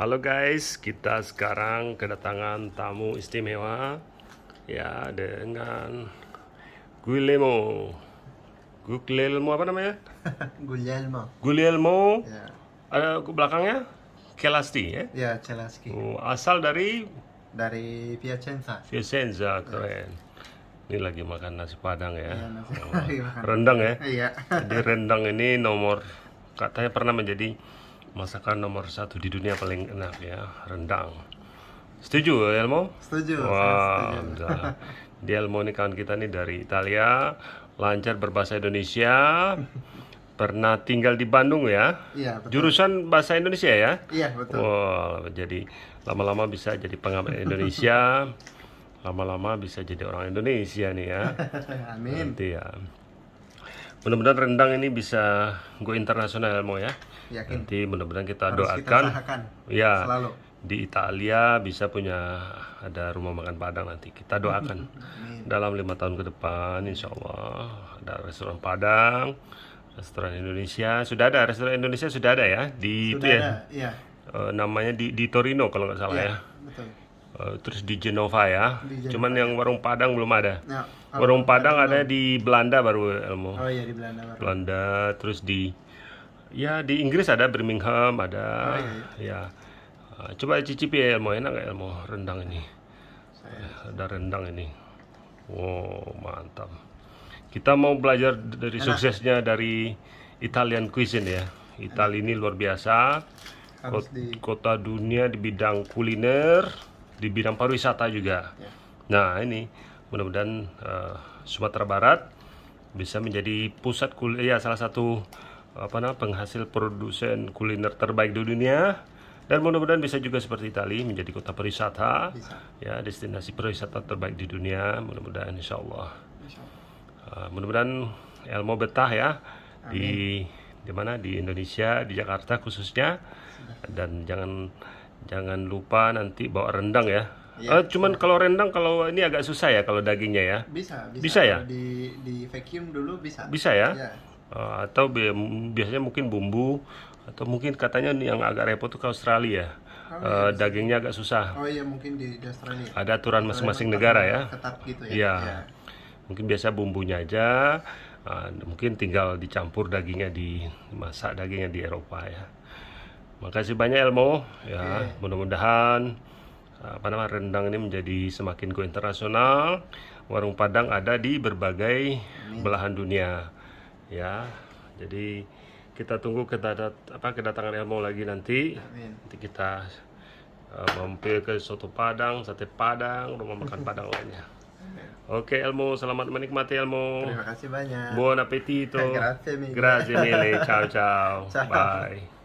Halo guys, kita sekarang kedatangan tamu istimewa ya dengan Guillermo. Guillermo apa namanya? Guillermo. Guillermo. Ya. Ada belakangnya? Kelasti ya? Ya, Kelasti. Oh, asal dari dari Piacenza. Piacenza, ya. keren. Ya. Ini lagi makan nasi padang ya. ya nasi. Oh, rendang ya? Iya. Jadi rendang ini nomor katanya pernah menjadi masakan nomor satu di dunia paling enak ya rendang setuju Elmo setuju wow setuju. dia Elmo ini kawan kita nih dari Italia lancar berbahasa Indonesia pernah tinggal di Bandung ya? Iya, betul. Jurusan bahasa Indonesia ya? Iya, betul. Wow, jadi lama-lama bisa jadi pengamat Indonesia. lama-lama bisa jadi orang Indonesia nih ya. Amin. Nanti ya mudah-mudahan rendang ini bisa go internasional mau ya Yakin. nanti mudah-mudahan kita Harus doakan kita ya selalu di Italia bisa punya ada rumah makan Padang nanti kita doakan dalam lima tahun ke depan Insya Allah ada restoran Padang restoran Indonesia sudah ada restoran Indonesia sudah ada ya di sudah itu ya? ada, ya, ya. E, namanya di di Torino kalau nggak salah ya, ya. Betul. Eh, terus di Genova ya. Di Genova. Cuman yang warung Padang belum ada. Ya, warung Padang ada di Belanda baru Elmo. Oh iya di Belanda baru. Belanda terus di ya di Inggris ada Birmingham ada oh, iya, iya. ya. Eh, coba cicipi ya Elmo enak gak Elmo rendang ini. Saya. Eh, ada rendang ini. Wow mantap. Kita mau belajar dari enak. suksesnya dari Italian cuisine ya. Italia ini luar biasa. Kota, kota dunia di bidang kuliner di bidang pariwisata juga. Ya. Nah ini mudah-mudahan uh, Sumatera Barat bisa menjadi pusat kuliner ya, salah satu apa namanya penghasil produsen kuliner terbaik di dunia dan mudah-mudahan bisa juga seperti Itali menjadi kota pariwisata ya destinasi pariwisata terbaik di dunia mudah-mudahan insya Allah, Uh, mudah-mudahan Elmo betah ya Amin. di di mana di Indonesia di Jakarta khususnya dan jangan Jangan lupa nanti bawa rendang ya. Ya, uh, cuman kalau rendang kalau ini agak susah ya kalau dagingnya ya. Bisa, bisa. Bisa ya? Di di vacuum dulu bisa. Bisa ya? ya. Uh, atau bi biasanya mungkin bumbu atau mungkin katanya yang agak repot tuh ke Australia. ya. uh, dagingnya agak susah. Oh iya, mungkin di, di Australia. Ada aturan masing-masing negara ya. Ketat gitu ya. Iya. Ya. Mungkin biasa bumbunya aja. Uh, mungkin tinggal dicampur dagingnya di masak dagingnya di Eropa ya. Makasih banyak Elmo ya. Yeah. Mudah-mudahan apa nama rendang ini menjadi semakin go internasional. Warung Padang ada di berbagai Amin. belahan dunia. Ya. Jadi kita tunggu kedat apa kedatangan Elmo lagi nanti. Amin. Nanti kita uh, mampir ke soto Padang, sate Padang, rumah makan Padang lainnya. Oke Elmo, selamat menikmati Elmo. Terima kasih banyak. Buon appetito. Grazie mille. Grazie mille. Ciao ciao. ciao. Bye.